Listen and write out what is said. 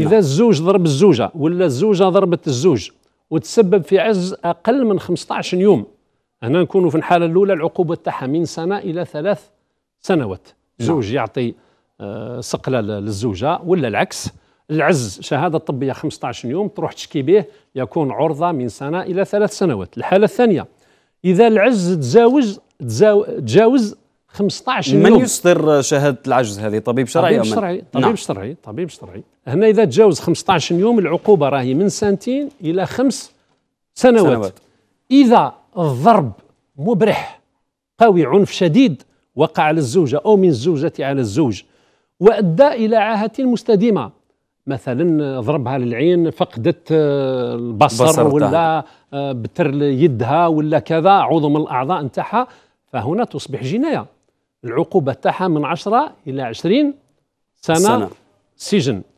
اذا نعم. الزوج ضرب الزوجه ولا الزوجه ضربت الزوج وتسبب في عز اقل من 15 يوم هنا نكونوا في الحاله الاولى العقوبه تاعها من سنه الى ثلاث سنوات نعم. زوج يعطي صقله آه، للزوجه ولا العكس العز شهاده طبيه 15 يوم تروح تشكي به يكون عرضه من سنه الى ثلاث سنوات الحاله الثانيه اذا العز تزاوج تجاوز 15 من يوم. يصدر شهاده العجز هذه طبيب شرعي طبيب شرعي نعم. طبيب نعم. شرعي طبيب شرعي هنا اذا تجاوز 15 يوم العقوبه راهي من سنتين الى خمس سنوات, سنوات. اذا الضرب مبرح قوي عنف شديد وقع على الزوجه او من الزوجه على الزوج وادى الى عاهه مستديمه مثلا ضربها للعين فقدت آه، البصر بصر ولا آه، بتر يدها ولا كذا عضو من الاعضاء نتاعها فهنا تصبح جنايه العقوبة تاعها من 10 إلى 20 سنة, سنة. سجن